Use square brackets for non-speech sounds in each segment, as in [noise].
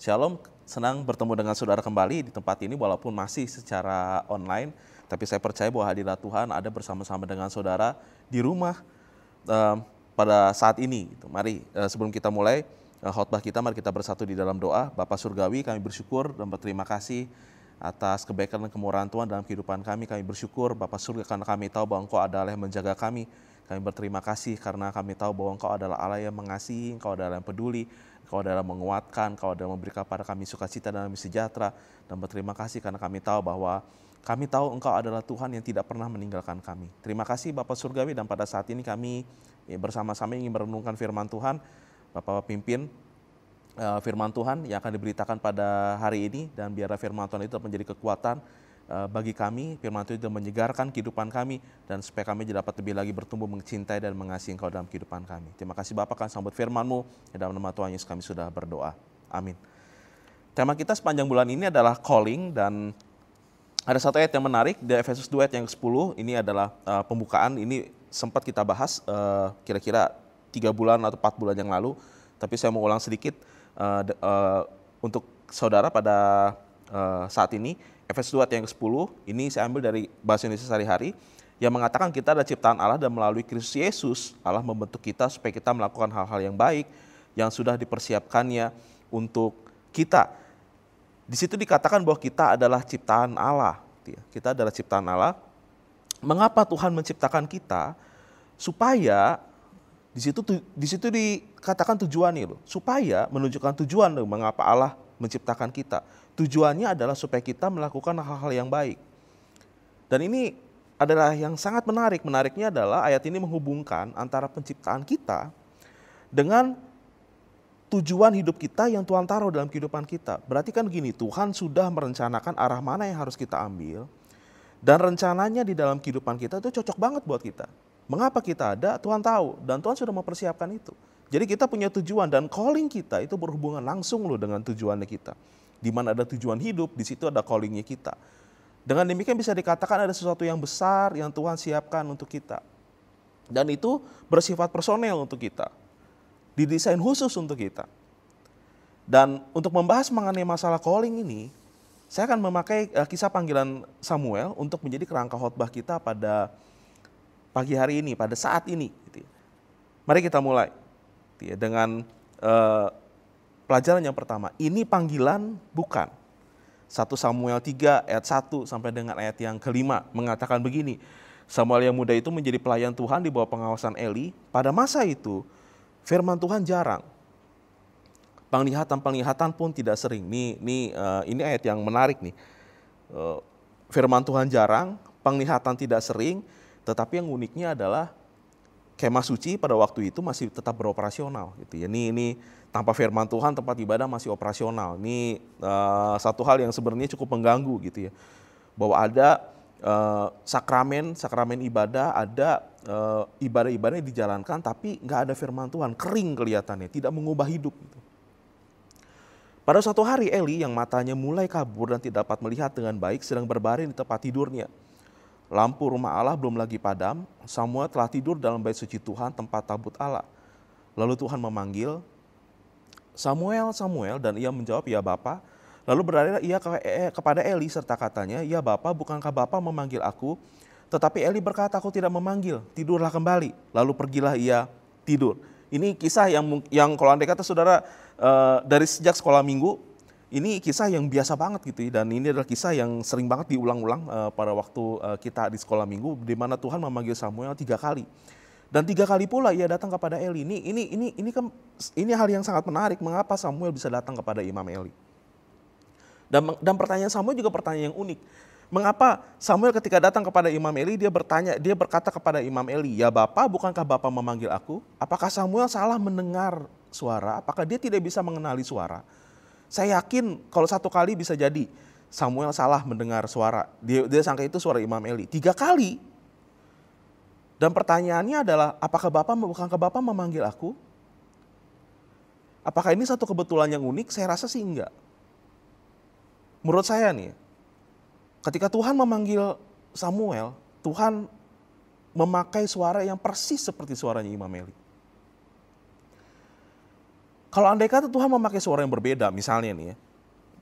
Shalom, senang bertemu dengan saudara kembali di tempat ini walaupun masih secara online. Tapi saya percaya bahwa hadirat Tuhan ada bersama-sama dengan saudara di rumah eh, pada saat ini. Gitu. Mari eh, sebelum kita mulai uh, khotbah kita, mari kita bersatu di dalam doa. Bapak Surgawi, kami bersyukur dan berterima kasih atas kebaikan dan kemurahan Tuhan dalam kehidupan kami. Kami bersyukur Bapak Surga karena kami tahu bahwa Engkau adalah yang menjaga kami. Kami berterima kasih karena kami tahu bahwa Engkau adalah Allah yang mengasihi, Engkau adalah yang peduli, Kau adalah menguatkan, Kau adalah memberikan kepada kami sukacita dan kami sejahtera. Dan berterima kasih karena kami tahu bahwa kami tahu Engkau adalah Tuhan yang tidak pernah meninggalkan kami. Terima kasih Bapak Surgawi dan pada saat ini kami ya, bersama-sama ingin merenungkan firman Tuhan. Bapak pimpin eh, firman Tuhan yang akan diberitakan pada hari ini dan biarlah firman Tuhan itu menjadi kekuatan Eh, bagi kami, firman Tuhan itu menyegarkan kehidupan kami dan supaya kami dapat lebih lagi bertumbuh mencintai dan mengasihi Engkau dalam kehidupan kami. Terima kasih Bapak akan sambut firman-Mu ya, dalam nama Tuhan Yesus kami sudah berdoa. Amin. Tema kita sepanjang bulan ini adalah calling dan ada satu ayat yang menarik di Efesus 2 ayat yang ke-10. Ini adalah uh, pembukaan, ini sempat kita bahas uh, kira-kira tiga bulan atau empat bulan yang lalu. Tapi saya mau ulang sedikit uh, uh, untuk saudara pada uh, saat ini Efesus 2 yang ke-10, ini saya ambil dari bahasa Indonesia sehari-hari, yang mengatakan kita adalah ciptaan Allah dan melalui Kristus Yesus, Allah membentuk kita supaya kita melakukan hal-hal yang baik, yang sudah dipersiapkannya untuk kita. Di situ dikatakan bahwa kita adalah ciptaan Allah. Kita adalah ciptaan Allah. Mengapa Tuhan menciptakan kita? Supaya di situ di situ dikatakan tujuan loh, supaya menunjukkan tujuan loh mengapa Allah menciptakan kita. Tujuannya adalah supaya kita melakukan hal-hal yang baik. Dan ini adalah yang sangat menarik. Menariknya adalah ayat ini menghubungkan antara penciptaan kita dengan tujuan hidup kita yang Tuhan taruh dalam kehidupan kita. Berarti kan gini, Tuhan sudah merencanakan arah mana yang harus kita ambil dan rencananya di dalam kehidupan kita itu cocok banget buat kita. Mengapa kita ada? Tuhan tahu dan Tuhan sudah mempersiapkan itu. Jadi kita punya tujuan dan calling kita itu berhubungan langsung loh dengan tujuannya kita di mana ada tujuan hidup, di situ ada callingnya kita. Dengan demikian bisa dikatakan ada sesuatu yang besar yang Tuhan siapkan untuk kita. Dan itu bersifat personel untuk kita. Didesain khusus untuk kita. Dan untuk membahas mengenai masalah calling ini, saya akan memakai eh, kisah panggilan Samuel untuk menjadi kerangka khotbah kita pada pagi hari ini, pada saat ini. Gitu ya. Mari kita mulai gitu ya, dengan eh, Pelajaran yang pertama, ini panggilan bukan. 1 Samuel 3 ayat 1 sampai dengan ayat yang kelima mengatakan begini, Samuel yang muda itu menjadi pelayan Tuhan di bawah pengawasan Eli. Pada masa itu, firman Tuhan jarang. Penglihatan-penglihatan pun tidak sering. Nih, ini, eh, ini ayat yang menarik nih. Eh, firman Tuhan jarang, penglihatan tidak sering, tetapi yang uniknya adalah kemah suci pada waktu itu masih tetap beroperasional gitu Ini ya. ini tanpa firman Tuhan tempat ibadah masih operasional. Ini uh, satu hal yang sebenarnya cukup mengganggu gitu ya. Bahwa ada uh, sakramen, sakramen ibadah, ada uh, ibadah-ibadah yang dijalankan tapi nggak ada firman Tuhan, kering kelihatannya, tidak mengubah hidup. Gitu. Pada suatu hari Eli yang matanya mulai kabur dan tidak dapat melihat dengan baik sedang berbaring di tempat tidurnya. Lampu rumah Allah belum lagi padam, Samuel telah tidur dalam bait suci Tuhan tempat tabut Allah. Lalu Tuhan memanggil, Samuel, Samuel, dan ia menjawab, ya Bapak. Lalu berada ia ke, eh, kepada Eli serta katanya, ya Bapak, bukankah Bapak memanggil aku? Tetapi Eli berkata, aku tidak memanggil, tidurlah kembali. Lalu pergilah ia tidur. Ini kisah yang yang kalau anda kata saudara eh, dari sejak sekolah minggu, ini kisah yang biasa banget gitu ya. dan ini adalah kisah yang sering banget diulang-ulang uh, pada waktu uh, kita di sekolah minggu di mana Tuhan memanggil Samuel tiga kali dan tiga kali pula ia datang kepada Eli. Ini ini ini ini kan ini hal yang sangat menarik. Mengapa Samuel bisa datang kepada Imam Eli? Dan, dan pertanyaan Samuel juga pertanyaan yang unik. Mengapa Samuel ketika datang kepada Imam Eli dia bertanya, dia berkata kepada Imam Eli, "Ya Bapak, bukankah Bapak memanggil aku? Apakah Samuel salah mendengar suara? Apakah dia tidak bisa mengenali suara?" Saya yakin kalau satu kali bisa jadi Samuel salah mendengar suara. Dia, dia sangka itu suara Imam Eli. Tiga kali dan pertanyaannya adalah, apakah Bapak, ke Bapak memanggil aku? Apakah ini satu kebetulan yang unik? Saya rasa sih enggak. Menurut saya nih, ketika Tuhan memanggil Samuel, Tuhan memakai suara yang persis seperti suaranya Imam Eli. Kalau andai kata Tuhan memakai suara yang berbeda, misalnya nih ya,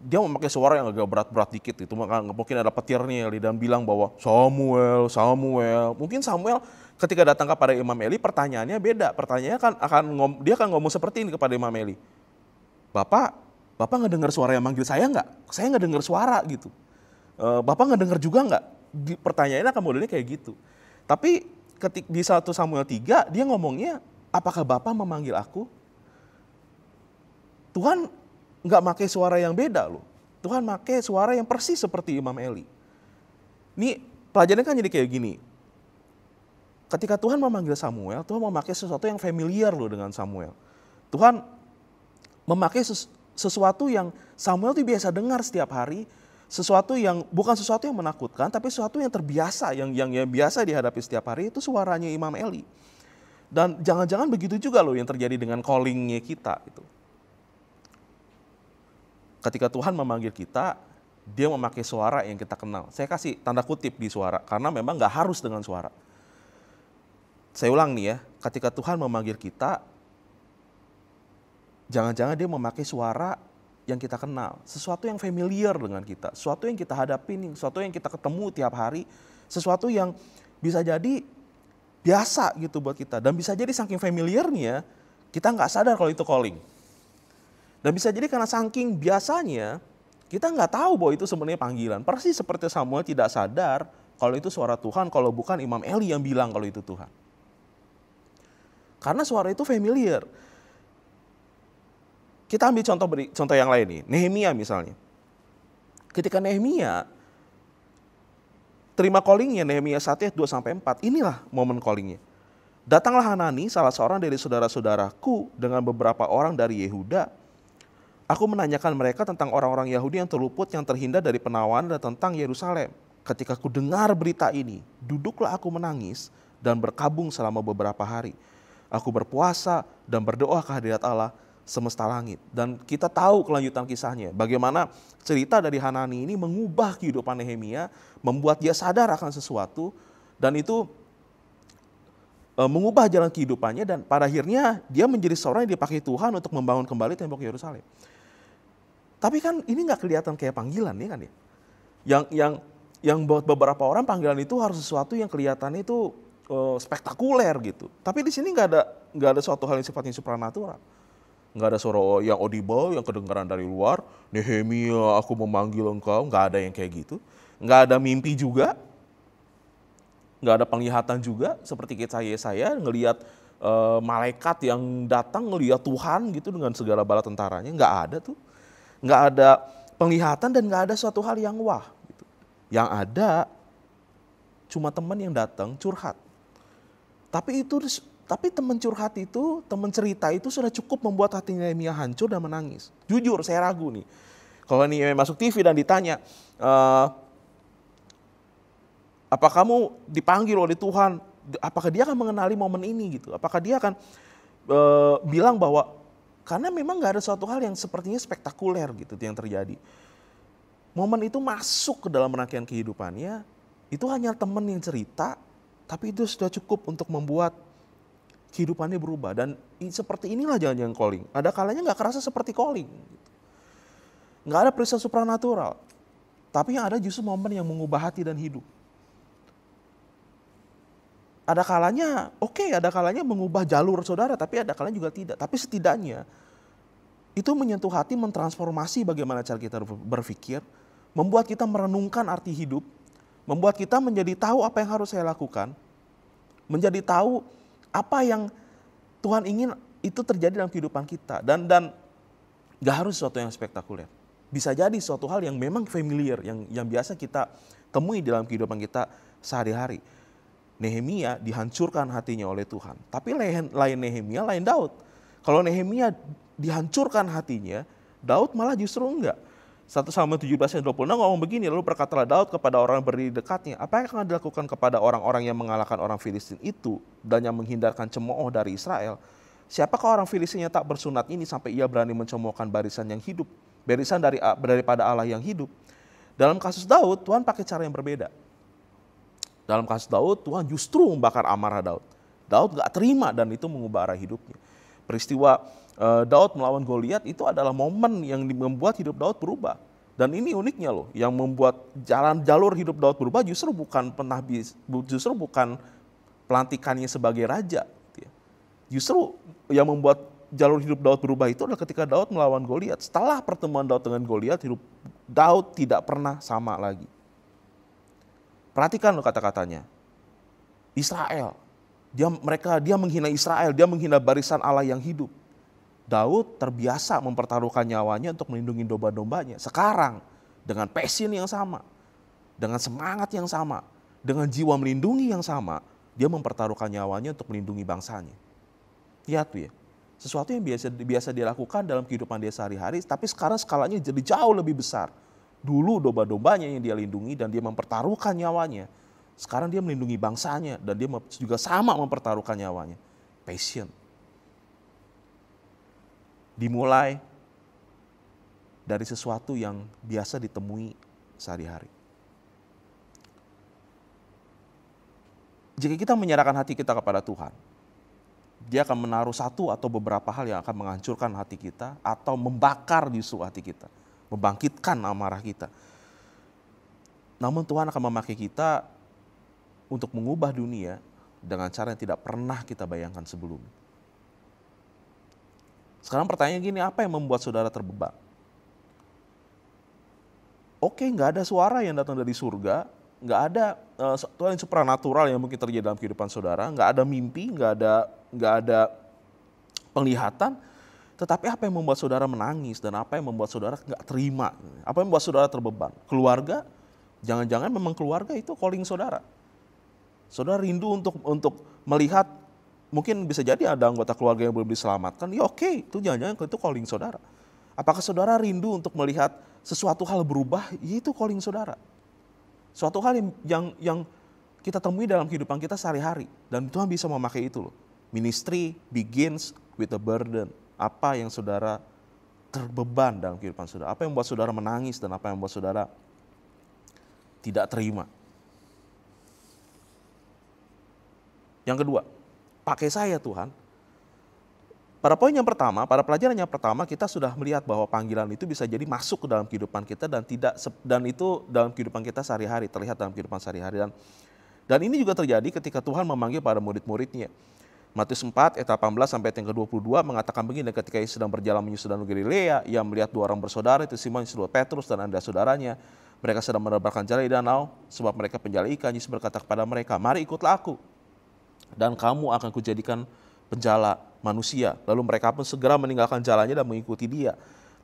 dia memakai suara yang agak berat-berat dikit itu mungkin ada petirnya dan bilang bahwa Samuel, Samuel. Mungkin Samuel ketika datang kepada Imam Eli pertanyaannya beda. Pertanyaannya kan akan ngom, dia akan ngomong seperti ini kepada Imam Eli. Bapak, bapak nggak dengar suara yang manggil saya nggak? Saya nggak dengar suara gitu. E, bapak nggak dengar juga nggak? Pertanyaannya akan modelnya kayak gitu. Tapi ketik di 1 Samuel 3 dia ngomongnya apakah bapak memanggil aku? Tuhan nggak pakai suara yang beda loh. Tuhan pakai suara yang persis seperti Imam Eli. Ini pelajarannya kan jadi kayak gini ketika Tuhan memanggil Samuel, Tuhan memakai sesuatu yang familiar loh dengan Samuel. Tuhan memakai sesuatu yang Samuel tuh biasa dengar setiap hari, sesuatu yang bukan sesuatu yang menakutkan, tapi sesuatu yang terbiasa, yang yang, yang biasa dihadapi setiap hari itu suaranya Imam Eli. Dan jangan-jangan begitu juga loh yang terjadi dengan callingnya kita. itu. Ketika Tuhan memanggil kita, dia memakai suara yang kita kenal. Saya kasih tanda kutip di suara, karena memang nggak harus dengan suara saya ulang nih ya, ketika Tuhan memanggil kita, jangan-jangan dia memakai suara yang kita kenal, sesuatu yang familiar dengan kita, sesuatu yang kita hadapi sesuatu yang kita ketemu tiap hari, sesuatu yang bisa jadi biasa gitu buat kita dan bisa jadi saking familiarnya kita nggak sadar kalau itu calling dan bisa jadi karena saking biasanya kita nggak tahu bahwa itu sebenarnya panggilan persis seperti Samuel tidak sadar kalau itu suara Tuhan kalau bukan Imam Eli yang bilang kalau itu Tuhan karena suara itu familiar. Kita ambil contoh beri, contoh yang lain nih, Nehemia misalnya. Ketika Nehemia terima callingnya Nehemia 1 ayat 2 sampai 4, inilah momen callingnya. Datanglah Hanani, salah seorang dari saudara-saudaraku dengan beberapa orang dari Yehuda. Aku menanyakan mereka tentang orang-orang Yahudi yang terluput, yang terhindar dari penawaran dan tentang Yerusalem. Ketika ku dengar berita ini, duduklah aku menangis dan berkabung selama beberapa hari. Aku berpuasa dan berdoa kehadirat Allah semesta langit. Dan kita tahu kelanjutan kisahnya. Bagaimana cerita dari Hanani ini mengubah kehidupan Nehemia, membuat dia sadar akan sesuatu, dan itu e, mengubah jalan kehidupannya dan pada akhirnya dia menjadi seorang yang dipakai Tuhan untuk membangun kembali tembok Yerusalem. Tapi kan ini nggak kelihatan kayak panggilan nih ya kan ya. Yang yang yang buat beberapa orang panggilan itu harus sesuatu yang kelihatannya itu Eh, spektakuler gitu. Tapi di sini nggak ada nggak ada suatu hal yang sifatnya supranatural. Nggak ada suara oh, yang audible yang kedengaran dari luar. Nehemia, aku memanggil engkau. Nggak ada yang kayak gitu. Nggak ada mimpi juga. Nggak ada penglihatan juga. Seperti kita saya saya ngelihat uh, malaikat yang datang ngelihat Tuhan gitu dengan segala bala tentaranya. Nggak ada tuh. Nggak ada penglihatan dan nggak ada suatu hal yang wah. Gitu. Yang ada cuma teman yang datang curhat. Tapi itu tapi teman curhat itu, teman cerita itu sudah cukup membuat hati Nehemia hancur dan menangis. Jujur, saya ragu nih. Kalau ini masuk TV dan ditanya, e, eh, apa kamu dipanggil oleh Tuhan? Apakah dia akan mengenali momen ini gitu? Apakah dia akan e, bilang bahwa karena memang nggak ada suatu hal yang sepertinya spektakuler gitu yang terjadi. Momen itu masuk ke dalam rangkaian kehidupannya. Itu hanya teman yang cerita, tapi itu sudah cukup untuk membuat kehidupannya berubah. Dan seperti inilah jangan yang calling. Ada kalanya nggak kerasa seperti calling. Nggak ada peristiwa supranatural. Tapi yang ada justru momen yang mengubah hati dan hidup. Ada kalanya oke, okay, ada kalanya mengubah jalur saudara, tapi ada kalanya juga tidak. Tapi setidaknya itu menyentuh hati, mentransformasi bagaimana cara kita berpikir, membuat kita merenungkan arti hidup, membuat kita menjadi tahu apa yang harus saya lakukan, menjadi tahu apa yang Tuhan ingin itu terjadi dalam kehidupan kita dan dan gak harus sesuatu yang spektakuler. Bisa jadi suatu hal yang memang familiar, yang yang biasa kita temui dalam kehidupan kita sehari-hari. Nehemia dihancurkan hatinya oleh Tuhan. Tapi lain, lain Nehemia, lain Daud. Kalau Nehemia dihancurkan hatinya, Daud malah justru enggak. Satu 1 Samuel 17 ayat enam ngomong begini, lalu berkatalah Daud kepada orang yang berdiri dekatnya, apa yang akan dilakukan kepada orang-orang yang mengalahkan orang Filistin itu dan yang menghindarkan cemooh dari Israel? Siapakah orang Filistin yang tak bersunat ini sampai ia berani mencemoohkan barisan yang hidup, barisan dari daripada Allah yang hidup? Dalam kasus Daud, Tuhan pakai cara yang berbeda. Dalam kasus Daud, Tuhan justru membakar amarah Daud. Daud gak terima dan itu mengubah arah hidupnya. Peristiwa Eh, Daud melawan Goliat itu adalah momen yang membuat hidup Daud berubah. Dan ini uniknya loh, yang membuat jalan jalur hidup Daud berubah justru bukan penabi, justru bukan pelantikannya sebagai raja. Gitu ya. Justru yang membuat jalur hidup Daud berubah itu adalah ketika Daud melawan Goliat. Setelah pertemuan Daud dengan Goliat, hidup Daud tidak pernah sama lagi. Perhatikan loh kata-katanya. Israel, dia mereka dia menghina Israel, dia menghina barisan Allah yang hidup. Daud terbiasa mempertaruhkan nyawanya untuk melindungi domba-dombanya. Sekarang dengan passion yang sama, dengan semangat yang sama, dengan jiwa melindungi yang sama, dia mempertaruhkan nyawanya untuk melindungi bangsanya. Lihat tuh ya, sesuatu yang biasa biasa dilakukan dalam kehidupan dia sehari-hari, tapi sekarang skalanya jadi jauh lebih besar. Dulu domba-dombanya yang dia lindungi dan dia mempertaruhkan nyawanya. Sekarang dia melindungi bangsanya dan dia juga sama mempertaruhkan nyawanya. Passion, dimulai dari sesuatu yang biasa ditemui sehari-hari. Jika kita menyerahkan hati kita kepada Tuhan, dia akan menaruh satu atau beberapa hal yang akan menghancurkan hati kita atau membakar justru hati kita, membangkitkan amarah kita. Namun Tuhan akan memakai kita untuk mengubah dunia dengan cara yang tidak pernah kita bayangkan sebelumnya. Sekarang pertanyaan gini, apa yang membuat saudara terbeban? Oke, nggak ada suara yang datang dari surga, nggak ada uh, Tuhan yang supranatural yang mungkin terjadi dalam kehidupan saudara, nggak ada mimpi, nggak ada nggak ada penglihatan, tetapi apa yang membuat saudara menangis dan apa yang membuat saudara nggak terima, apa yang membuat saudara terbeban? Keluarga, jangan-jangan memang keluarga itu calling saudara. Saudara rindu untuk untuk melihat mungkin bisa jadi ada anggota keluarga yang belum diselamatkan, ya oke, itu jangan-jangan itu calling saudara. Apakah saudara rindu untuk melihat sesuatu hal berubah? Ya itu calling saudara. Suatu hal yang, yang, yang kita temui dalam kehidupan kita sehari-hari. Dan Tuhan bisa memakai itu loh. Ministry begins with a burden. Apa yang saudara terbeban dalam kehidupan saudara. Apa yang membuat saudara menangis dan apa yang membuat saudara tidak terima. Yang kedua, pakai saya Tuhan. Pada poin yang pertama, pada pelajaran yang pertama kita sudah melihat bahwa panggilan itu bisa jadi masuk ke dalam kehidupan kita dan tidak dan itu dalam kehidupan kita sehari-hari terlihat dalam kehidupan sehari-hari dan dan ini juga terjadi ketika Tuhan memanggil para murid-muridnya. Matius 4 ayat 18 sampai ayat yang ke-22 mengatakan begini ketika ia sedang berjalan menyusul danau Galilea, ia melihat dua orang bersaudara itu Simon Simon Petrus dan Andreas saudaranya. Mereka sedang menebarkan jala di danau sebab mereka penjala ikan. Yesus berkata kepada mereka, "Mari ikutlah aku." dan kamu akan kujadikan penjala manusia. Lalu mereka pun segera meninggalkan jalannya dan mengikuti dia.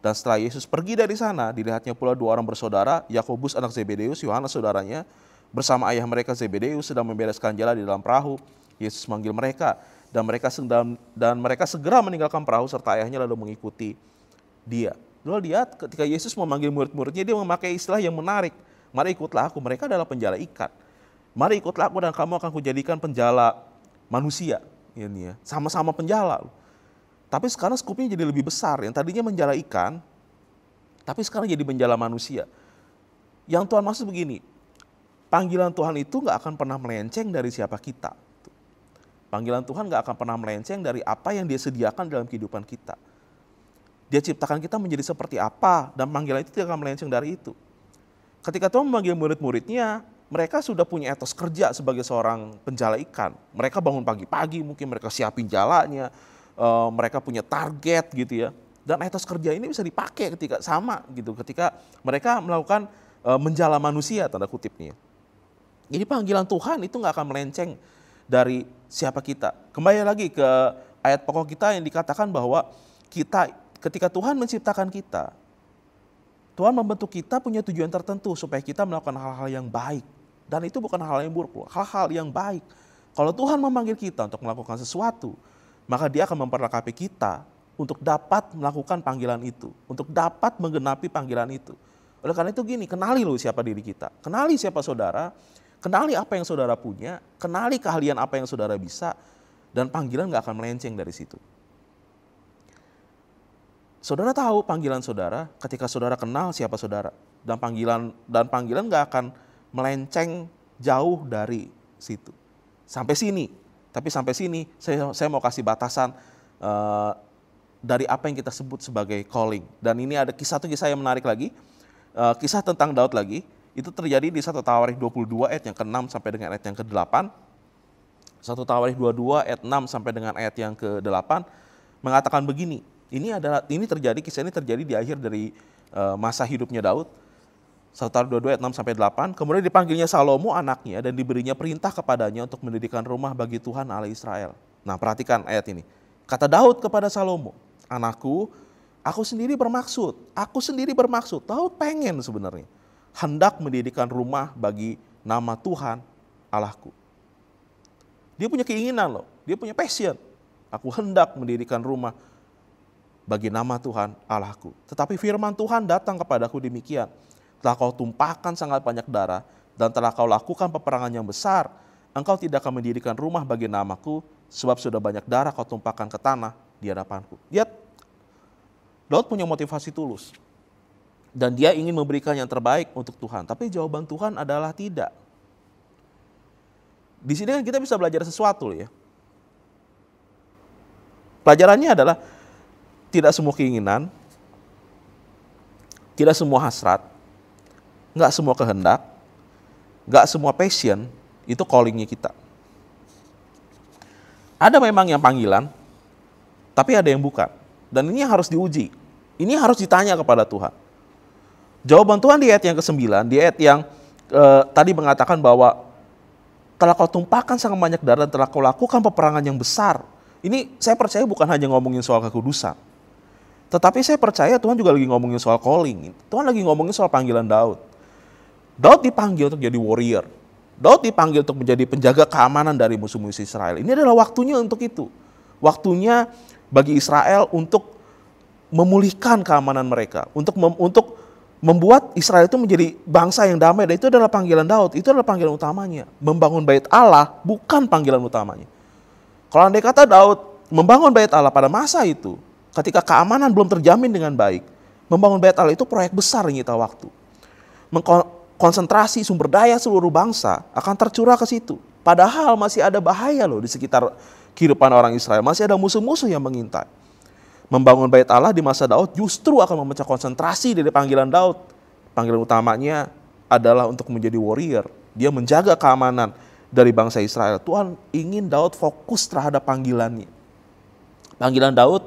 Dan setelah Yesus pergi dari sana, dilihatnya pula dua orang bersaudara, Yakobus anak Zebedeus, Yohanes saudaranya, bersama ayah mereka Zebedeus sedang membereskan jala di dalam perahu. Yesus manggil mereka dan mereka sedang, dan mereka segera meninggalkan perahu serta ayahnya lalu mengikuti dia. Lalu lihat ketika Yesus memanggil murid-muridnya, dia memakai istilah yang menarik. Mari ikutlah aku, mereka adalah penjala ikan. Mari ikutlah aku dan kamu akan kujadikan penjala manusia ini ya, ya sama-sama penjala tapi sekarang skupnya jadi lebih besar yang tadinya menjala ikan tapi sekarang jadi menjala manusia yang Tuhan maksud begini panggilan Tuhan itu nggak akan pernah melenceng dari siapa kita panggilan Tuhan nggak akan pernah melenceng dari apa yang dia sediakan dalam kehidupan kita dia ciptakan kita menjadi seperti apa dan panggilan itu tidak akan melenceng dari itu ketika Tuhan memanggil murid-muridnya mereka sudah punya etos kerja sebagai seorang penjala ikan. Mereka bangun pagi-pagi, mungkin mereka siapin jalannya, e, eh, mereka punya target gitu ya. Dan etos kerja ini bisa dipakai ketika sama gitu, ketika mereka melakukan e, menjala manusia tanda kutip nih. Ya. Jadi panggilan Tuhan itu nggak akan melenceng dari siapa kita. Kembali lagi ke ayat pokok kita yang dikatakan bahwa kita ketika Tuhan menciptakan kita, Tuhan membentuk kita punya tujuan tertentu supaya kita melakukan hal-hal yang baik. Dan itu bukan hal yang buruk, hal-hal yang baik. Kalau Tuhan memanggil kita untuk melakukan sesuatu, maka dia akan memperlengkapi kita untuk dapat melakukan panggilan itu, untuk dapat menggenapi panggilan itu. Oleh karena itu gini, kenali loh siapa diri kita. Kenali siapa saudara, kenali apa yang saudara punya, kenali keahlian apa yang saudara bisa, dan panggilan gak akan melenceng dari situ. Saudara tahu panggilan saudara ketika saudara kenal siapa saudara, dan panggilan dan panggilan nggak akan melenceng jauh dari situ. Sampai sini, tapi sampai sini saya, saya mau kasih batasan uh, dari apa yang kita sebut sebagai calling. Dan ini ada kisah satu kisah yang menarik lagi, uh, kisah tentang Daud lagi. Itu terjadi di satu Tawarikh 22 ayat yang ke-6 sampai dengan ayat yang ke-8. satu Tawarikh 22 ayat 6 sampai dengan ayat yang ke-8 mengatakan begini. Ini adalah ini terjadi kisah ini terjadi di akhir dari uh, masa hidupnya Daud serta 22 ayat 6 sampai 8, kemudian dipanggilnya Salomo anaknya dan diberinya perintah kepadanya untuk mendirikan rumah bagi Tuhan Allah Israel. Nah, perhatikan ayat ini. Kata Daud kepada Salomo, "Anakku, aku sendiri bermaksud, aku sendiri bermaksud." Daud pengen sebenarnya hendak mendirikan rumah bagi nama Tuhan Allahku. Dia punya keinginan loh, dia punya passion. Aku hendak mendirikan rumah bagi nama Tuhan Allahku. Tetapi firman Tuhan datang kepadaku demikian. Telah kau tumpahkan sangat banyak darah, dan telah kau lakukan peperangan yang besar. Engkau tidak akan mendirikan rumah bagi namaku, sebab sudah banyak darah kau tumpahkan ke tanah di hadapanku. Lihat, Daud punya motivasi tulus. Dan dia ingin memberikan yang terbaik untuk Tuhan. Tapi jawaban Tuhan adalah tidak. Di sini kan kita bisa belajar sesuatu ya. Pelajarannya adalah tidak semua keinginan, tidak semua hasrat, nggak semua kehendak, nggak semua passion itu callingnya kita. Ada memang yang panggilan, tapi ada yang bukan. Dan ini harus diuji. Ini harus ditanya kepada Tuhan. Jawaban Tuhan di ayat yang ke-9, di ayat yang eh, tadi mengatakan bahwa telah kau tumpahkan sangat banyak darah, dan telah kau lakukan peperangan yang besar. Ini saya percaya bukan hanya ngomongin soal kekudusan. Tetapi saya percaya Tuhan juga lagi ngomongin soal calling. Tuhan lagi ngomongin soal panggilan Daud. Daud dipanggil untuk jadi warrior. Daud dipanggil untuk menjadi penjaga keamanan dari musuh-musuh Israel. Ini adalah waktunya untuk itu. Waktunya bagi Israel untuk memulihkan keamanan mereka, untuk mem untuk membuat Israel itu menjadi bangsa yang damai. Dan itu adalah panggilan Daud, itu adalah panggilan utamanya. Membangun bait Allah bukan panggilan utamanya. Kalau andai kata Daud membangun bait Allah pada masa itu, ketika keamanan belum terjamin dengan baik, membangun bait Allah itu proyek besar yang kita waktu konsentrasi sumber daya seluruh bangsa akan tercurah ke situ. Padahal masih ada bahaya loh di sekitar kehidupan orang Israel, masih ada musuh-musuh yang mengintai. Membangun bait Allah di masa Daud justru akan memecah konsentrasi dari panggilan Daud. Panggilan utamanya adalah untuk menjadi warrior. Dia menjaga keamanan dari bangsa Israel. Tuhan ingin Daud fokus terhadap panggilannya. Panggilan Daud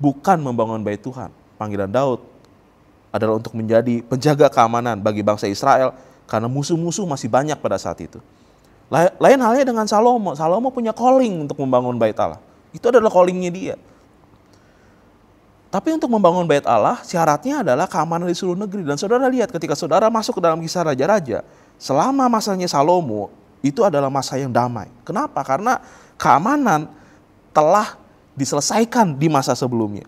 bukan membangun bait Tuhan. Panggilan Daud adalah untuk menjadi penjaga keamanan bagi bangsa Israel karena musuh-musuh masih banyak pada saat itu. Lain halnya dengan Salomo. Salomo punya calling untuk membangun bait Allah. Itu adalah callingnya dia. Tapi untuk membangun bait Allah, syaratnya adalah keamanan di seluruh negeri. Dan saudara lihat ketika saudara masuk ke dalam kisah raja-raja, selama masanya Salomo, itu adalah masa yang damai. Kenapa? Karena keamanan telah diselesaikan di masa sebelumnya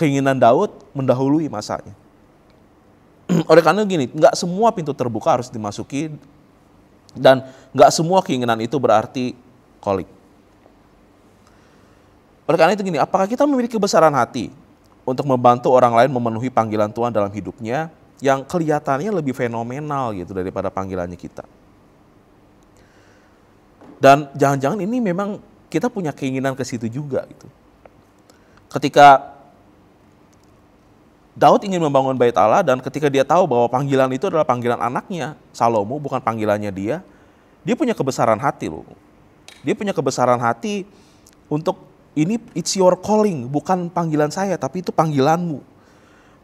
keinginan Daud mendahului masanya. [clears throat] Oleh karena gini, nggak semua pintu terbuka harus dimasuki dan nggak semua keinginan itu berarti kolik. Oleh karena itu gini, apakah kita memiliki kebesaran hati untuk membantu orang lain memenuhi panggilan Tuhan dalam hidupnya yang kelihatannya lebih fenomenal gitu daripada panggilannya kita. Dan jangan-jangan ini memang kita punya keinginan ke situ juga gitu. Ketika Daud ingin membangun bait Allah dan ketika dia tahu bahwa panggilan itu adalah panggilan anaknya, Salomo bukan panggilannya dia, dia punya kebesaran hati loh. Dia punya kebesaran hati untuk ini it's your calling, bukan panggilan saya tapi itu panggilanmu.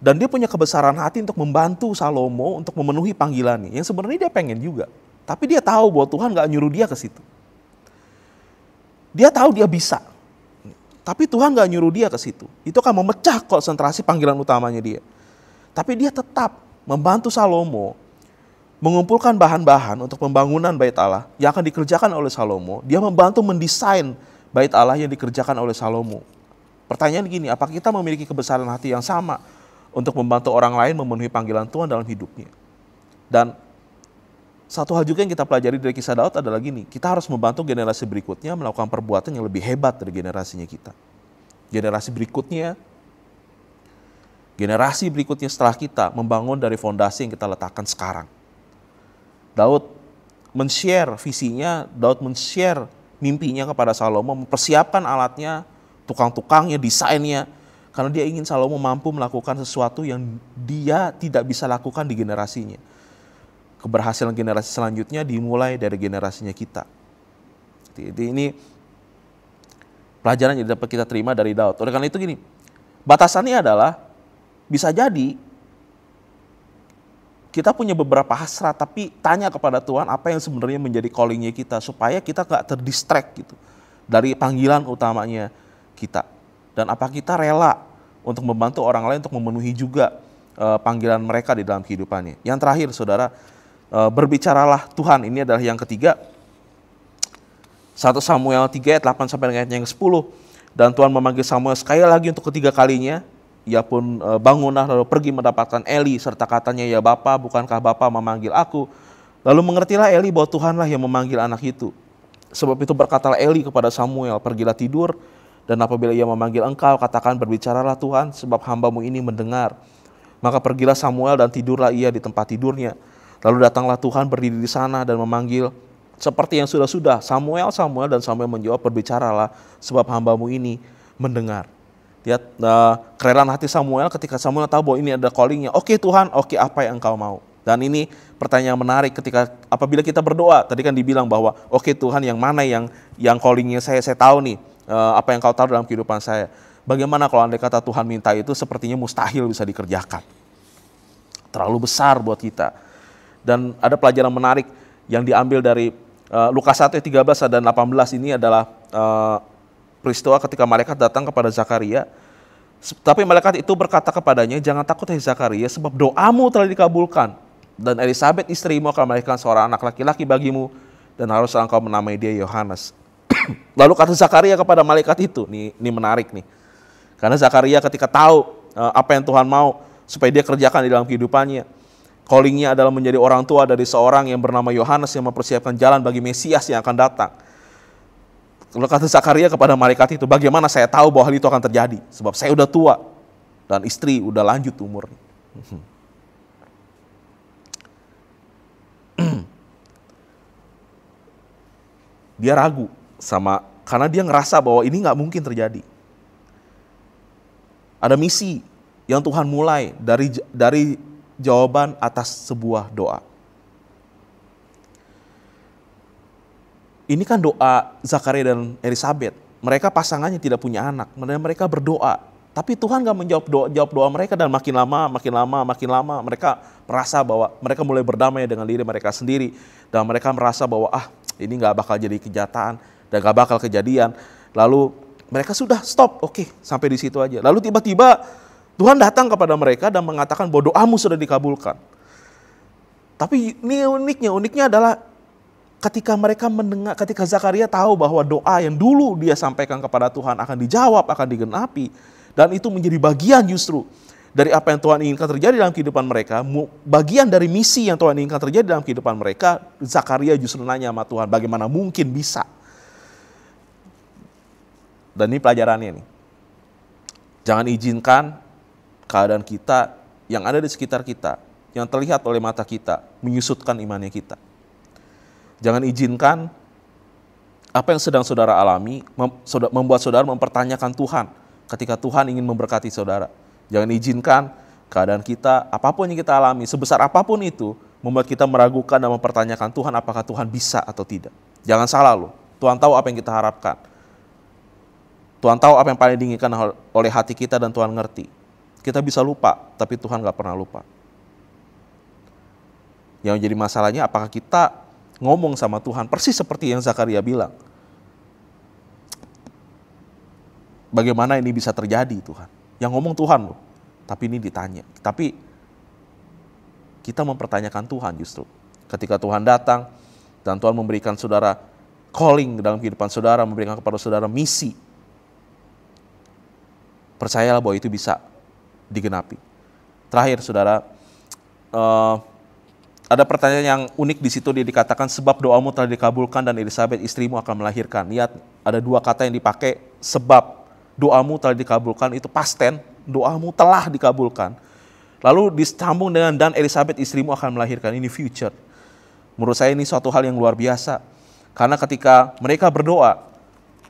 Dan dia punya kebesaran hati untuk membantu Salomo untuk memenuhi panggilannya yang sebenarnya dia pengen juga. Tapi dia tahu bahwa Tuhan gak nyuruh dia ke situ. Dia tahu dia bisa, tapi Tuhan nggak nyuruh dia ke situ. Itu akan memecah konsentrasi panggilan utamanya dia. Tapi dia tetap membantu Salomo mengumpulkan bahan-bahan untuk pembangunan bait Allah yang akan dikerjakan oleh Salomo. Dia membantu mendesain bait Allah yang dikerjakan oleh Salomo. Pertanyaan gini, apa kita memiliki kebesaran hati yang sama untuk membantu orang lain memenuhi panggilan Tuhan dalam hidupnya? Dan satu hal juga yang kita pelajari dari kisah Daud adalah gini, kita harus membantu generasi berikutnya melakukan perbuatan yang lebih hebat dari generasinya kita. Generasi berikutnya, generasi berikutnya setelah kita membangun dari fondasi yang kita letakkan sekarang. Daud men-share visinya, Daud men-share mimpinya kepada Salomo, mempersiapkan alatnya, tukang-tukangnya, desainnya, karena dia ingin Salomo mampu melakukan sesuatu yang dia tidak bisa lakukan di generasinya keberhasilan generasi selanjutnya dimulai dari generasinya kita. Jadi ini pelajaran yang dapat kita terima dari Daud. Oleh karena itu gini, batasannya adalah bisa jadi kita punya beberapa hasrat tapi tanya kepada Tuhan apa yang sebenarnya menjadi callingnya kita supaya kita gak terdistract gitu dari panggilan utamanya kita dan apa kita rela untuk membantu orang lain untuk memenuhi juga eh, panggilan mereka di dalam kehidupannya. Yang terakhir saudara, Eh, berbicaralah Tuhan. Ini adalah yang ketiga. 1 Samuel 3 ayat 8 sampai dengan yang sepuluh. 10 Dan Tuhan memanggil Samuel sekali lagi untuk ketiga kalinya. Ia pun eh, bangunlah lalu pergi mendapatkan Eli serta katanya, "Ya Bapa, bukankah Bapa memanggil aku?" Lalu mengertilah Eli bahwa Tuhanlah yang memanggil anak itu. Sebab itu berkatalah Eli kepada Samuel, "Pergilah tidur, dan apabila ia memanggil engkau, katakan berbicaralah Tuhan, sebab hambamu ini mendengar." Maka pergilah Samuel dan tidurlah ia di tempat tidurnya. Lalu datanglah Tuhan berdiri di sana dan memanggil seperti yang sudah-sudah Samuel, Samuel dan Samuel menjawab berbicaralah sebab hambamu ini mendengar. Lihat uh, kerelaan hati Samuel ketika Samuel tahu bahwa ini ada callingnya. Oke okay, Tuhan, oke okay, apa yang engkau mau. Dan ini pertanyaan menarik ketika apabila kita berdoa. Tadi kan dibilang bahwa oke okay, Tuhan yang mana yang yang callingnya saya saya tahu nih uh, apa yang kau tahu dalam kehidupan saya. Bagaimana kalau andai kata Tuhan minta itu sepertinya mustahil bisa dikerjakan. Terlalu besar buat kita dan ada pelajaran menarik yang diambil dari uh, Lukas 1 13 dan 18 ini adalah uh, peristiwa ketika malaikat datang kepada Zakaria tapi malaikat itu berkata kepadanya, jangan takut hei Zakaria, sebab doamu telah dikabulkan. Dan Elizabeth istrimu akan melahirkan seorang anak laki-laki bagimu, dan harus engkau menamai dia Yohanes. [clears throat] Lalu kata Zakaria kepada malaikat itu, nih ini menarik nih. Karena Zakaria ketika tahu eh, apa yang Tuhan mau, supaya dia kerjakan di dalam kehidupannya. Callingnya adalah menjadi orang tua dari seorang yang bernama Yohanes yang mempersiapkan jalan bagi Mesias yang akan datang. Lalu kata Zakaria kepada malaikat itu, bagaimana saya tahu bahwa hal itu akan terjadi? Sebab saya udah tua dan istri udah lanjut umur. [clears throat] dia ragu sama karena dia ngerasa bahwa ini nggak mungkin terjadi. Ada misi yang Tuhan mulai dari dari jawaban atas sebuah doa. Ini kan doa Zakaria dan Elizabeth. Mereka pasangannya tidak punya anak, mereka berdoa. Tapi Tuhan gak menjawab doa, jawab doa mereka dan makin lama, makin lama, makin lama mereka merasa bahwa mereka mulai berdamai dengan diri mereka sendiri dan mereka merasa bahwa ah ini gak bakal jadi kejataan dan nggak bakal kejadian. Lalu mereka sudah stop, oke okay, sampai di situ aja. Lalu tiba-tiba Tuhan datang kepada mereka dan mengatakan bahwa doamu sudah dikabulkan. Tapi ini uniknya, uniknya adalah ketika mereka mendengar, ketika Zakaria tahu bahwa doa yang dulu dia sampaikan kepada Tuhan akan dijawab, akan digenapi, dan itu menjadi bagian justru dari apa yang Tuhan inginkan terjadi dalam kehidupan mereka, bagian dari misi yang Tuhan inginkan terjadi dalam kehidupan mereka, Zakaria justru nanya sama Tuhan, bagaimana mungkin bisa? Dan ini pelajarannya nih. Jangan izinkan keadaan kita yang ada di sekitar kita, yang terlihat oleh mata kita, menyusutkan imannya kita. Jangan izinkan apa yang sedang saudara alami membuat saudara mempertanyakan Tuhan ketika Tuhan ingin memberkati saudara. Jangan izinkan keadaan kita, apapun yang kita alami, sebesar apapun itu, membuat kita meragukan dan mempertanyakan Tuhan apakah Tuhan bisa atau tidak. Jangan salah loh, Tuhan tahu apa yang kita harapkan. Tuhan tahu apa yang paling diinginkan oleh hati kita dan Tuhan ngerti. Kita bisa lupa, tapi Tuhan gak pernah lupa. Yang jadi masalahnya apakah kita ngomong sama Tuhan persis seperti yang Zakaria bilang. Bagaimana ini bisa terjadi Tuhan? Yang ngomong Tuhan loh. Tapi ini ditanya. Tapi kita mempertanyakan Tuhan justru. Ketika Tuhan datang dan Tuhan memberikan saudara calling dalam kehidupan saudara, memberikan kepada saudara misi. Percayalah bahwa itu bisa digenapi. Terakhir, saudara, uh, ada pertanyaan yang unik di situ dia dikatakan sebab doamu telah dikabulkan dan Elizabeth istrimu akan melahirkan. Lihat, ada dua kata yang dipakai sebab doamu telah dikabulkan itu pasten, doamu telah dikabulkan. Lalu disambung dengan dan Elizabeth istrimu akan melahirkan ini future. Menurut saya ini suatu hal yang luar biasa. Karena ketika mereka berdoa,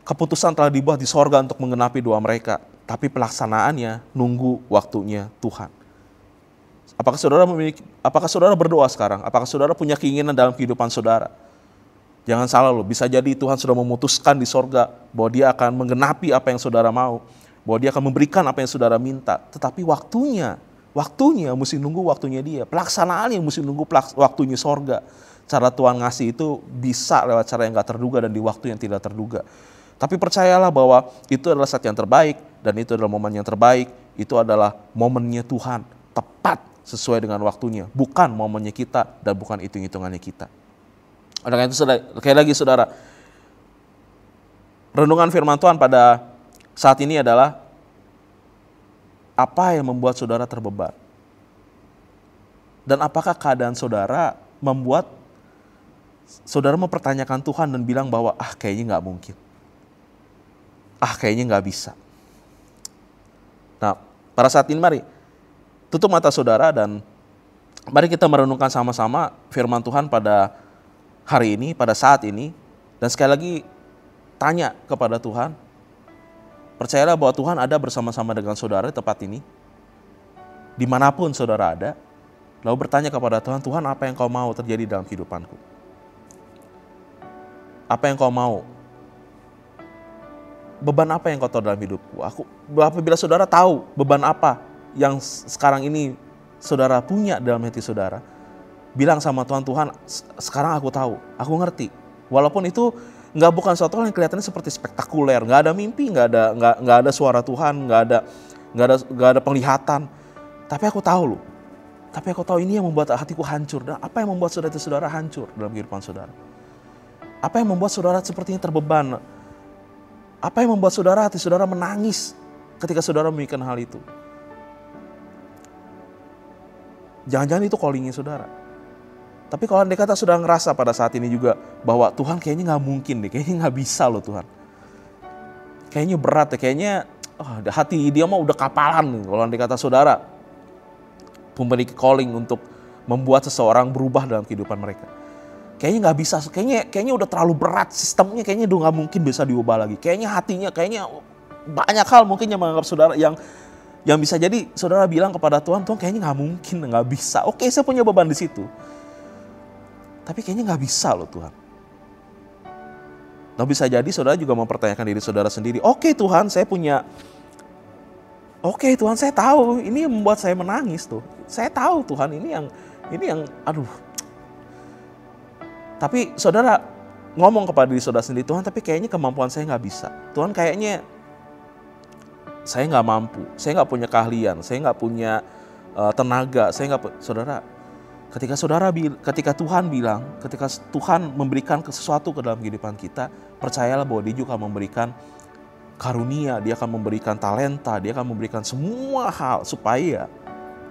keputusan telah dibuat di sorga untuk mengenapi doa mereka, tapi pelaksanaannya nunggu waktunya Tuhan. Apakah saudara memiliki, apakah saudara berdoa sekarang? Apakah saudara punya keinginan dalam kehidupan saudara? Jangan salah loh, bisa jadi Tuhan sudah memutuskan di sorga bahwa dia akan menggenapi apa yang saudara mau, bahwa dia akan memberikan apa yang saudara minta. Tetapi waktunya, waktunya mesti nunggu waktunya dia, pelaksanaannya mesti nunggu waktunya sorga. Cara Tuhan ngasih itu bisa lewat cara yang gak terduga dan di waktu yang tidak terduga. Tapi percayalah bahwa itu adalah saat yang terbaik dan itu adalah momen yang terbaik. Itu adalah momennya Tuhan, tepat sesuai dengan waktunya, bukan momennya kita dan bukan hitung-hitungannya kita. Oleh karena itu, sekali lagi saudara, renungan firman Tuhan pada saat ini adalah apa yang membuat saudara terbeban? Dan apakah keadaan saudara membuat saudara mempertanyakan Tuhan dan bilang bahwa ah kayaknya nggak mungkin ah kayaknya nggak bisa. Nah, pada saat ini mari tutup mata saudara dan mari kita merenungkan sama-sama firman Tuhan pada hari ini, pada saat ini. Dan sekali lagi tanya kepada Tuhan, percayalah bahwa Tuhan ada bersama-sama dengan saudara di tempat ini. Dimanapun saudara ada, lalu bertanya kepada Tuhan, Tuhan apa yang kau mau terjadi dalam kehidupanku? Apa yang kau mau beban apa yang kotor dalam hidupku? Aku apabila saudara tahu beban apa yang sekarang ini saudara punya dalam hati saudara, bilang sama Tuhan, Tuhan sekarang aku tahu, aku ngerti. Walaupun itu nggak bukan suatu hal yang kelihatannya seperti spektakuler, nggak ada mimpi, nggak ada nggak nggak ada suara Tuhan, nggak ada nggak ada nggak ada penglihatan. Tapi aku tahu loh. Tapi aku tahu ini yang membuat hatiku hancur. Dan apa yang membuat saudara saudara hancur dalam kehidupan saudara? Apa yang membuat saudara sepertinya terbeban apa yang membuat saudara hati saudara menangis ketika saudara memikirkan hal itu? Jangan-jangan itu callingnya saudara. Tapi kalau anda kata sudah ngerasa pada saat ini juga bahwa Tuhan kayaknya nggak mungkin deh, kayaknya nggak bisa loh Tuhan. Kayaknya berat ya, kayaknya oh, hati dia mah udah kapalan nih kalau anda kata saudara. Pemberi calling untuk membuat seseorang berubah dalam kehidupan mereka kayaknya nggak bisa kayaknya kayaknya udah terlalu berat sistemnya kayaknya udah nggak mungkin bisa diubah lagi kayaknya hatinya kayaknya banyak hal mungkin yang menganggap saudara yang yang bisa jadi saudara bilang kepada Tuhan Tuhan kayaknya nggak mungkin nggak bisa oke saya punya beban di situ tapi kayaknya nggak bisa loh Tuhan nah bisa jadi saudara juga mempertanyakan diri saudara sendiri oke Tuhan saya punya oke Tuhan saya tahu ini membuat saya menangis tuh saya tahu Tuhan ini yang ini yang aduh tapi saudara ngomong kepada diri saudara sendiri, Tuhan tapi kayaknya kemampuan saya nggak bisa. Tuhan kayaknya saya nggak mampu, saya nggak punya keahlian, saya nggak punya uh, tenaga, saya nggak saudara. Ketika saudara, ketika Tuhan bilang, ketika Tuhan memberikan sesuatu ke dalam kehidupan kita, percayalah bahwa Dia juga memberikan karunia, Dia akan memberikan talenta, Dia akan memberikan semua hal supaya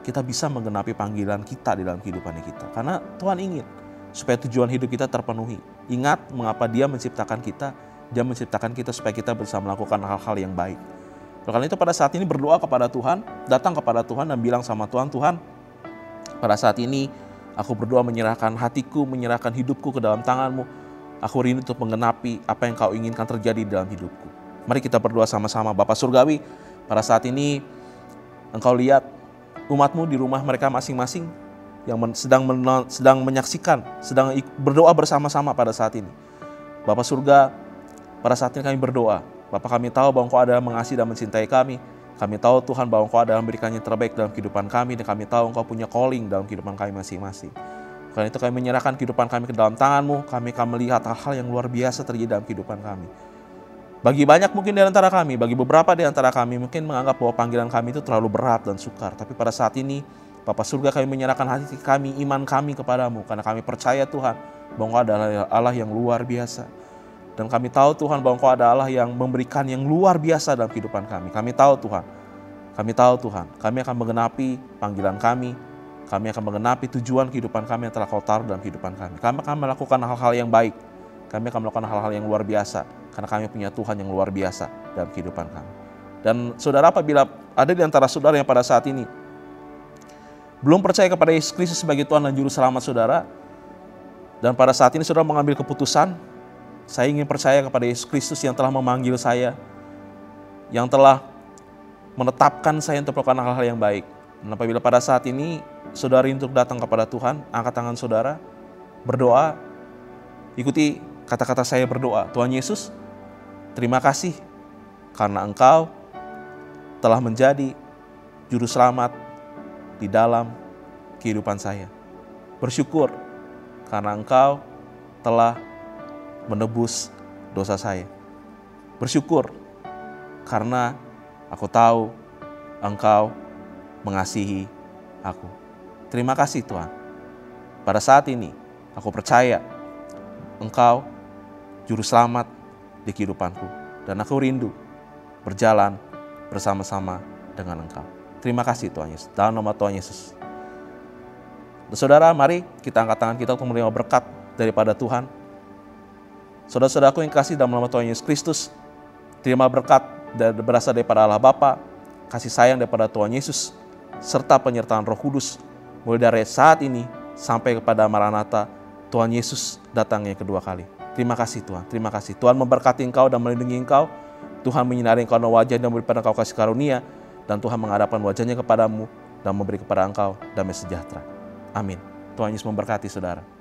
kita bisa menggenapi panggilan kita di dalam kehidupan kita. Karena Tuhan ingin supaya tujuan hidup kita terpenuhi. Ingat mengapa dia menciptakan kita, dia menciptakan kita supaya kita bisa melakukan hal-hal yang baik. Oleh karena itu pada saat ini berdoa kepada Tuhan, datang kepada Tuhan dan bilang sama Tuhan, Tuhan pada saat ini aku berdoa menyerahkan hatiku, menyerahkan hidupku ke dalam tanganmu. Aku rindu untuk mengenapi apa yang kau inginkan terjadi dalam hidupku. Mari kita berdoa sama-sama Bapak Surgawi, pada saat ini engkau lihat umatmu di rumah mereka masing-masing, yang men sedang, men sedang menyaksikan, sedang berdoa bersama-sama pada saat ini. Bapak surga, pada saat ini kami berdoa. Bapak kami tahu bahwa engkau adalah mengasihi dan mencintai kami. Kami tahu Tuhan bahwa engkau adalah memberikan yang terbaik dalam kehidupan kami. Dan kami tahu engkau punya calling dalam kehidupan kami masing-masing. Karena itu kami menyerahkan kehidupan kami ke dalam tanganmu. Kami akan melihat hal-hal yang luar biasa terjadi dalam kehidupan kami. Bagi banyak mungkin di antara kami, bagi beberapa di antara kami mungkin menganggap bahwa panggilan kami itu terlalu berat dan sukar. Tapi pada saat ini Bapa surga kami menyerahkan hati kami, iman kami kepadamu. Karena kami percaya Tuhan bahwa Engkau adalah Allah yang luar biasa. Dan kami tahu Tuhan bahwa Engkau adalah Allah yang memberikan yang luar biasa dalam kehidupan kami. Kami tahu Tuhan. Kami tahu Tuhan. Kami akan menggenapi panggilan kami. Kami akan menggenapi tujuan kehidupan kami yang telah kau taruh dalam kehidupan kami. Kami akan melakukan hal-hal yang baik. Kami akan melakukan hal-hal yang luar biasa. Karena kami punya Tuhan yang luar biasa dalam kehidupan kami. Dan saudara apabila ada di antara saudara yang pada saat ini belum percaya kepada Yesus Kristus sebagai Tuhan dan Juru Selamat saudara, dan pada saat ini saudara mengambil keputusan, saya ingin percaya kepada Yesus Kristus yang telah memanggil saya, yang telah menetapkan saya untuk melakukan hal-hal yang baik. Dan apabila pada saat ini saudara untuk datang kepada Tuhan, angkat tangan saudara, berdoa, ikuti kata-kata saya berdoa. Tuhan Yesus, terima kasih karena Engkau telah menjadi juru selamat di dalam kehidupan saya. Bersyukur karena Engkau telah menebus dosa saya. Bersyukur karena aku tahu Engkau mengasihi aku. Terima kasih Tuhan. Pada saat ini aku percaya Engkau juru selamat di kehidupanku dan aku rindu berjalan bersama-sama dengan Engkau. Terima kasih Tuhan Yesus. Dalam nama Tuhan Yesus. Saudara, mari kita angkat tangan kita untuk menerima berkat daripada Tuhan. Saudara-saudaraku yang kasih dalam nama Tuhan Yesus Kristus, terima berkat dan berasal daripada Allah Bapa, kasih sayang daripada Tuhan Yesus, serta penyertaan Roh Kudus, mulai dari saat ini sampai kepada Maranatha, Tuhan Yesus datangnya kedua kali. Terima kasih Tuhan, terima kasih. Tuhan memberkati engkau dan melindungi engkau. Tuhan menyinari engkau dengan wajah dan memberi engkau kasih karunia dan Tuhan menghadapkan wajahnya kepadamu dan memberi kepada engkau damai sejahtera. Amin. Tuhan Yesus memberkati saudara.